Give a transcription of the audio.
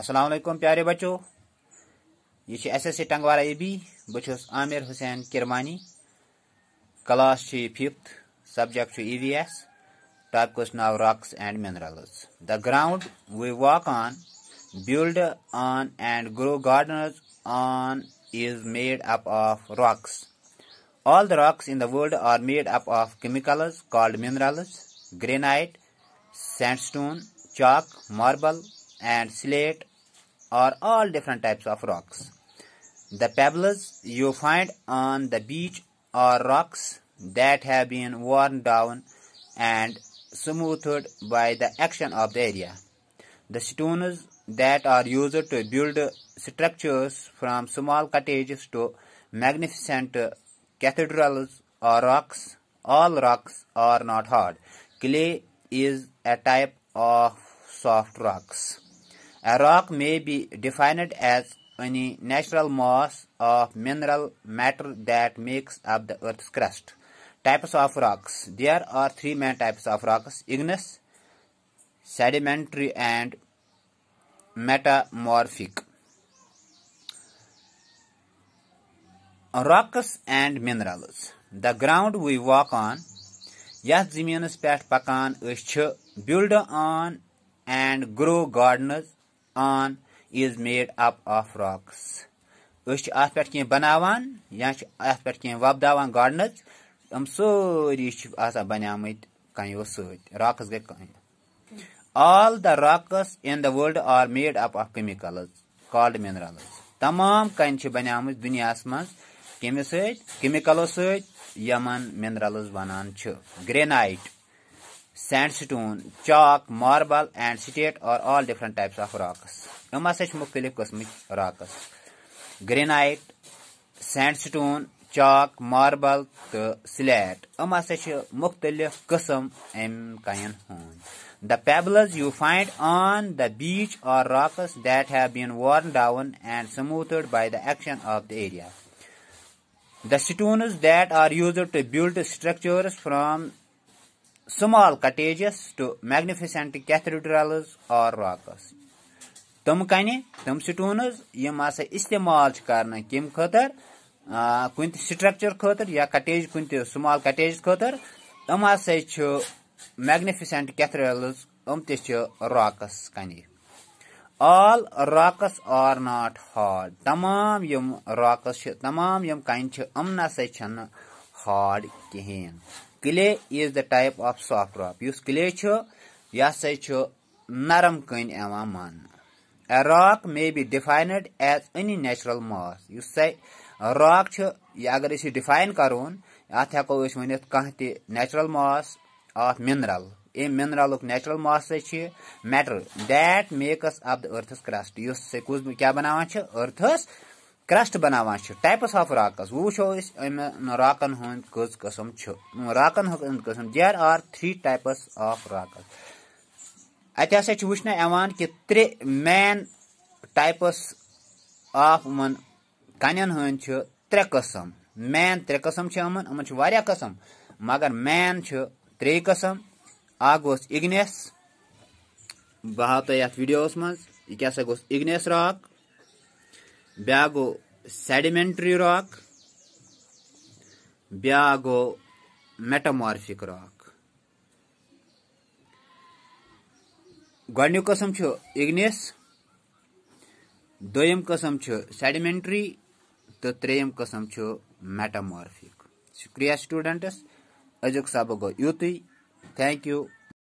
असलकुम प्यारे बचो यह S S C Tangwara A B बहुस Aamir Hussain Kirmani class fifth subject E V S e topic now rocks and mineral the ground we walk on build on and grow gardens on is made up of rocks all the rocks in the world are made up of chemicals called mineral granite sandstone chalk marble and slate are all different types of rocks. The pebbles you find on the beach are rocks that have been worn down and smoothed by the action of the area. The stones that are used to build structures from small cottages to magnificent cathedrals are rocks. All rocks are not hard. Clay is a type of soft rocks. A rock may be defined as any natural mass of mineral matter that makes up the earth's crust. Types of rocks. There are three main types of rocks. Igneous, sedimentary and metamorphic. Rocks and minerals. The ground we walk on. یتھ زٔمیٖنَس پٮ۪ٹھ پَکان أسۍ built on and grow grow on is made up of rocks أسۍ چھِ اَتھ پٮ۪ٹھ کیٚنٛہہ بَناوان یا چھِ اَتھ پٮ۪ٹھ کیٚنٛہہ وۄپداوان گاڈنٕز یِم سٲری چھِ آسان بَنیٛامٕتۍ کَنیو سۭتۍ راکٕس گٔے کَنہِ all the rocks in the world are made up of chemicals called minerals تمام کَنہِ چھِ بَنیٛامٕژ دُنیاہَس منٛز کیٚمہِ سۭتۍ کیٚمِکَلو سۭتۍ یِمَن مِنرَلٕز وَنان چھِ گرٛینایٹ sandstone, chalk, marble and slate are all different types of rocks. Yum hasa chhi mukhtalif qismich rocks. Granite, sandstone, chalk, marble to slate. Yum hasa chhi mukhtalif qism em kayan hon. The pebbles you find on the beach are rocks that have been worn down and smoothed by the action of the area. The stones that are used to build structures from small cottages to magnificent cathedrals or rocks تم کنہِ تم stones یِم ہسا استعمال چھِ کرنہٕ کمہِ خٲطرٕ کُنہِ تہِ سٹرکچر خٲطرٕ یا کٹیج کُنہِ تہِ سُمال کٹیج خٲطرٕ یِم ہسا چھِ میگنِفِسنٹ کیتھرلٕز یِم تہِ چھِ راکس کنہِ all rocks are not hard تمام یِم راکس چھِ تمام یِم کَنہِ چھِ یِم نسا چھِنہٕ ہاڈ کہین clay is the type of soft rock یُس کلے چھُ یہِ ہسا چھُ نرم کٔنۍ یِوان ماننہٕ a rock may be defined as any natural mass یُس سۄ راک چھُ یہِ اگر أسۍ یہِ ڈِفاین کرون اَتھ ہٮ۪کو أسۍ ؤنِتھ کانٛہہ تہِ نیچرل ماس آف مِنرَل امہِ مِنرَلُک نیچرل ماسا چھِ matter that makes up the earth's crust یُس سُہ کُس کیٛاہ بَناوان چھِ أرتھَس क्रस्ट बनाना टाइप्स ऑफ राकस वो वो राकन हम कसम राकन कसम they are are three types of rocks अच्छा अत वन कि त्रे मेन टाइप्स ऑफ उन कन हम त्रे कसम मेन त्रे कसम वारिया कसम मगर मेन त्रे कसम अगनेस बहु तुम यीडियोस मज यह गोस इग्नेस राक ब्या गो सेडिमेंट्री रॉक ब्या गो मेटामॉर्फिक रॉक गुक कसम इग्निस दोयम कसम सेडिमेंट्री तो त्रेम कसम मेटामॉर्फिक शुक्रिया स्टूडेंट्स अजुक सबक गो यूत थैंक यू